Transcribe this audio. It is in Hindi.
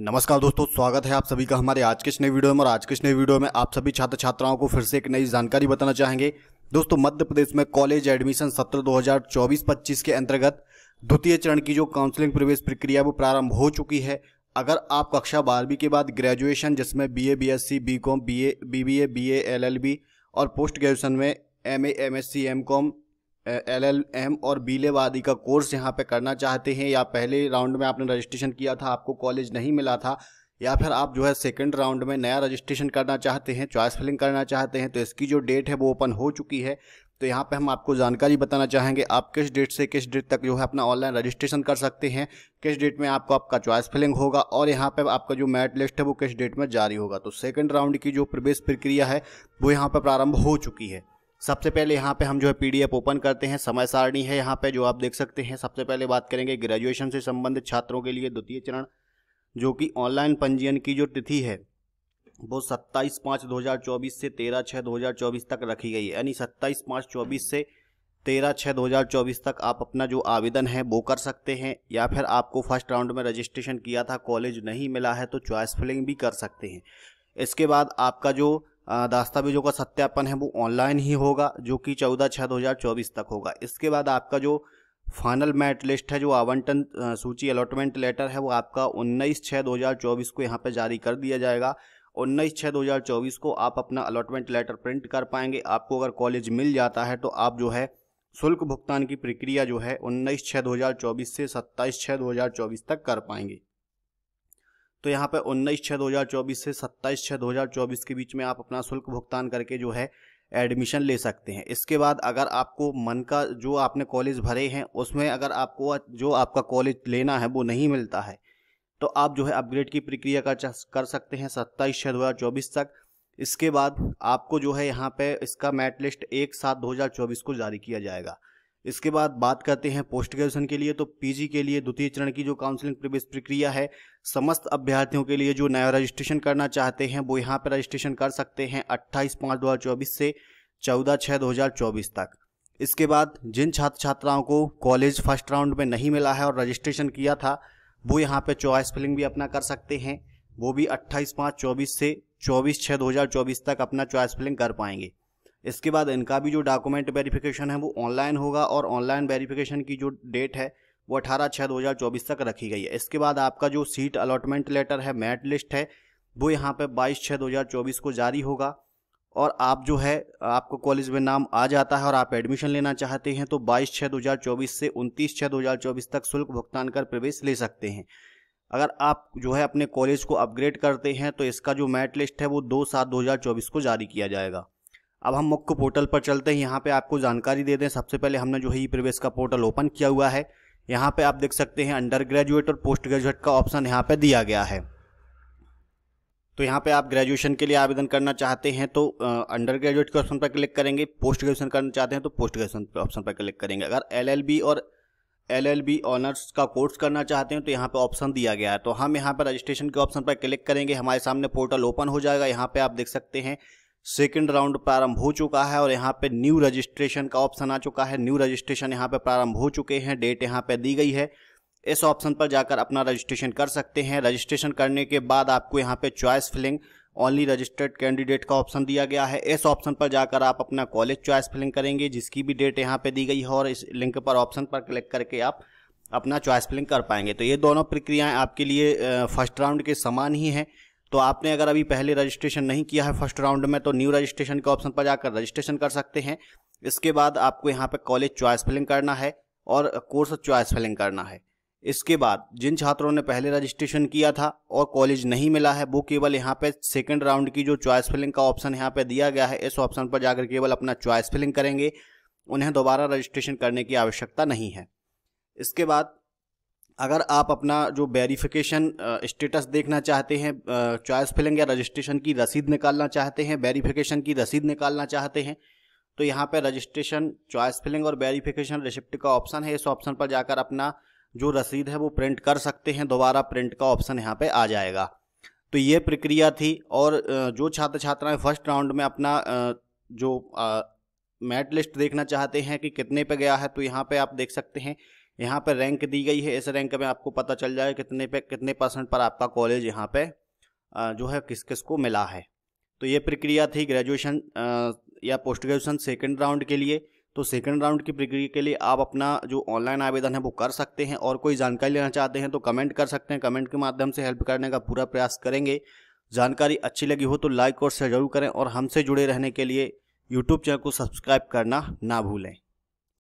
नमस्कार दोस्तों स्वागत है आप सभी का हमारे आज के इस नए वीडियो में और आज के इस नए वीडियो में आप सभी छात्र छात्राओं को फिर से एक नई जानकारी बताना चाहेंगे दोस्तों मध्य प्रदेश में कॉलेज एडमिशन सत्र 2024-25 के अंतर्गत द्वितीय चरण की जो काउंसलिंग प्रवेश प्रक्रिया वो प्रारंभ हो चुकी है अगर आप कक्षा बारहवीं के बाद ग्रेजुएशन जिसमें B A B S C B com B A B B A B A L L B और पोस्ट ग्रेजुएशन में M A M S C M com L L M और बीले वादी का कोर्स यहाँ पे करना चाहते हैं या पहले राउंड में आपने रजिस्ट्रेशन किया था आपको कॉलेज नहीं मिला था या फिर आप जो है सेकंड राउंड में नया रजिस्ट्रेशन करना चाहते हैं चॉइस फिलिंग करना चाहते हैं तो इसकी जो डेट है वो ओपन हो चुकी है तो यहाँ पे हम आपको जानकारी बताना चाहेंगे आप किस डेट से किस डेट तक जो है अपना ऑनलाइन रजिस्ट्रेशन कर सकते हैं किस डेट में आपको आपका चॉइस फिलिंग होगा और यहाँ पे आपका जो मैट लिस्ट है वो किस डेट में जारी होगा तो सेकंड राउंड की जो प्रवेश प्रक्रिया है वो यहाँ पर प्रारंभ हो चुकी है सबसे पहले यहाँ पे हम जो है पीडीएफ ओपन करते हैं समय सारणी है यहाँ पे जो आप देख सकते हैं सबसे पहले बात करेंगे ग्रेजुएशन से संबंधित छात्रों के लिए द्वितीय चरण जो कि ऑनलाइन पंजीयन की जो तिथि है वो 27 पाँच 2024 से 13 छः 2024 तक रखी गई है यानी 27 पाँच 24 से 13 छः 2024 तक आप अपना जो आवेदन है वो कर सकते हैं या फिर आपको फर्स्ट राउंड में रजिस्ट्रेशन किया था कॉलेज नहीं मिला है तो चॉइस फिलिंग भी कर सकते हैं इसके बाद आपका जो दस्तावेजों का सत्यापन है वो ऑनलाइन ही होगा जो कि चौदह छः दो हज़ार चौबीस तक होगा इसके बाद आपका जो फाइनल मैट लिस्ट है जो आवंटन सूची अलॉटमेंट लेटर है वो आपका उन्नीस छः दो हज़ार चौबीस को यहाँ पर जारी कर दिया जाएगा उन्नीस छः दो हज़ार चौबीस को आप अपना अलॉटमेंट लेटर प्रिंट कर पाएंगे आपको अगर कॉलेज मिल जाता है तो आप जो है शुल्क भुगतान की प्रक्रिया जो है उन्नीस छः दो हज़ार चौबीस से सत्ताईस छः दो हज़ार चौबीस तक कर पाएंगे तो यहाँ पे उन्नीस छः दो से सत्ताईस छः दो के बीच में आप अपना शुल्क भुगतान करके जो है एडमिशन ले सकते हैं इसके बाद अगर आपको मन का जो आपने कॉलेज भरे हैं उसमें अगर आपको जो आपका कॉलेज लेना है वो नहीं मिलता है तो आप जो है अपग्रेड की प्रक्रिया कर कर सकते हैं सत्ताईस छः दो तक इसके बाद आपको जो है यहाँ पे इसका मैट लिस्ट एक सात दो को जारी किया जाएगा इसके बाद बात करते हैं पोस्ट ग्रेजुएशन के लिए तो पीजी के लिए द्वितीय चरण की जो काउंसलिंग प्रवेश प्रक्रिया है समस्त अभ्यर्थियों के लिए जो नया रजिस्ट्रेशन करना चाहते हैं वो यहाँ पर रजिस्ट्रेशन कर सकते हैं 28 पाँच दो से 14 छः 2024 तक इसके बाद जिन छात्र छात्राओं को कॉलेज फर्स्ट राउंड में नहीं मिला है और रजिस्ट्रेशन किया था वो यहाँ पर चॉइस फिलिंग भी अपना कर सकते हैं वो भी अट्ठाईस पाँच चौबीस से चौबीस छः दो तक अपना चॉइस फिलिंग कर पाएंगे इसके बाद इनका भी जो डॉक्यूमेंट वेरिफिकेशन है वो ऑनलाइन होगा और ऑनलाइन वेरिफिकेशन की जो डेट है वो अठारह छः दो हज़ार चौबीस तक रखी गई है इसके बाद आपका जो सीट अलॉटमेंट लेटर है मैट लिस्ट है वो यहाँ पर बाईस छः दो हज़ार चौबीस को जारी होगा और आप जो है आपको कॉलेज में नाम आ जाता है और आप एडमिशन लेना चाहते हैं तो 22 छः 2024 से 29 छः 2024 तक शुल्क भुगतान कर प्रवेश ले सकते हैं अगर आप जो है अपने कॉलेज को अपग्रेड करते हैं तो इसका जो मैट लिस्ट है वो दो सात 2024 को जारी किया जाएगा अब हम मुख्य पोर्टल पर चलते हैं यहाँ पे आपको जानकारी दे दें सबसे पहले हमने जो है ई प्रवेश का पोर्टल ओपन किया हुआ है यहाँ पे आप देख सकते हैं अंडर ग्रेजुएट और पोस्ट ग्रेजुएट का ऑप्शन यहाँ पे दिया गया है तो यहाँ पे आप ग्रेजुएशन के लिए आवेदन करना चाहते हैं तो अंडर ग्रेजुएट के ऑप्शन पर क्लिक करेंगे पोस्ट ग्रेजुएशन करना चाहते हैं तो पोस्ट ग्रेजुएशन ऑप्शन पर क्लिक करेंगे अगर एल और बी ऑनर्स का कोर्स करना चाहते हैं तो यहाँ पे ऑप्शन दिया गया है तो हम यहाँ पर रजिस्ट्रेशन के ऑप्शन पर क्लिक करेंगे हमारे सामने पोर्टल ओपन हो जाएगा यहाँ पे आप देख सकते हैं सेकेंड राउंड प्रारंभ हो चुका है और यहाँ पे न्यू रजिस्ट्रेशन का ऑप्शन आ चुका है न्यू रजिस्ट्रेशन यहाँ पे प्रारंभ हो चुके हैं डेट यहाँ पे दी गई है इस ऑप्शन पर जाकर अपना रजिस्ट्रेशन कर सकते हैं रजिस्ट्रेशन करने के बाद आपको यहाँ पे choice filling only registered candidate का ऑप्शन दिया गया है इस ऑप्शन पर जाकर आप अपना कॉलेज चॉइस फिलिंग करेंगे जिसकी भी डेट यहाँ पे दी गई है और इस लिंक पर ऑप्शन पर क्लिक करके आप अपना चॉइस फिलिंग कर पाएंगे तो ये दोनों प्रक्रियाएँ आपके लिए फर्स्ट राउंड के समान ही हैं तो आपने अगर अभी पहले रजिस्ट्रेशन नहीं किया है फर्स्ट राउंड में तो न्यू रजिस्ट्रेशन के ऑप्शन पर जाकर रजिस्ट्रेशन कर सकते हैं इसके बाद आपको यहाँ पर कॉलेज चॉइस फिलिंग करना है और कोर्स चॉइस फिलिंग करना है इसके बाद जिन छात्रों ने पहले रजिस्ट्रेशन किया था और कॉलेज नहीं मिला है वो केवल यहाँ पे सेकंड राउंड की जो चॉइस फिलिंग का ऑप्शन यहाँ पे दिया गया है इस ऑप्शन पर जाकर केवल अपना चॉइस फिलिंग करेंगे उन्हें दोबारा रजिस्ट्रेशन करने की आवश्यकता नहीं है इसके बाद अगर आप अपना जो वेरिफिकेशन स्टेटस देखना चाहते हैं चॉइस फिलिंग या रजिस्ट्रेशन की रसीद निकालना चाहते हैं वेरिफिकेशन की रसीद निकालना चाहते हैं तो यहाँ पर रजिस्ट्रेशन चॉइस फिलिंग और वेरिफिकेशन रिसिप्ट का ऑप्शन है इस ऑप्शन पर जाकर अपना जो रसीद है वो प्रिंट कर सकते हैं दोबारा प्रिंट का ऑप्शन यहाँ पे आ जाएगा तो ये प्रक्रिया थी और जो छात्र छात्राएं फर्स्ट राउंड में अपना जो मैट लिस्ट देखना चाहते हैं कि कितने पे गया है तो यहाँ पे आप देख सकते हैं यहाँ पर रैंक दी गई है इस रैंक में आपको पता चल जाएगा कितने पे कितने परसेंट पर आपका कॉलेज यहाँ पे जो है किस किस को मिला है तो ये प्रक्रिया थी ग्रेजुएशन या पोस्ट ग्रेजुएशन सेकेंड राउंड के लिए तो सेकेंड राउंड की प्रक्रिया के लिए आप अपना जो ऑनलाइन आवेदन है वो कर सकते हैं और कोई जानकारी लेना चाहते हैं तो कमेंट कर सकते हैं कमेंट के माध्यम से हेल्प करने का पूरा प्रयास करेंगे जानकारी अच्छी लगी हो तो लाइक और शेयर जरूर करें और हमसे जुड़े रहने के लिए यूट्यूब चैनल को सब्सक्राइब करना ना भूलें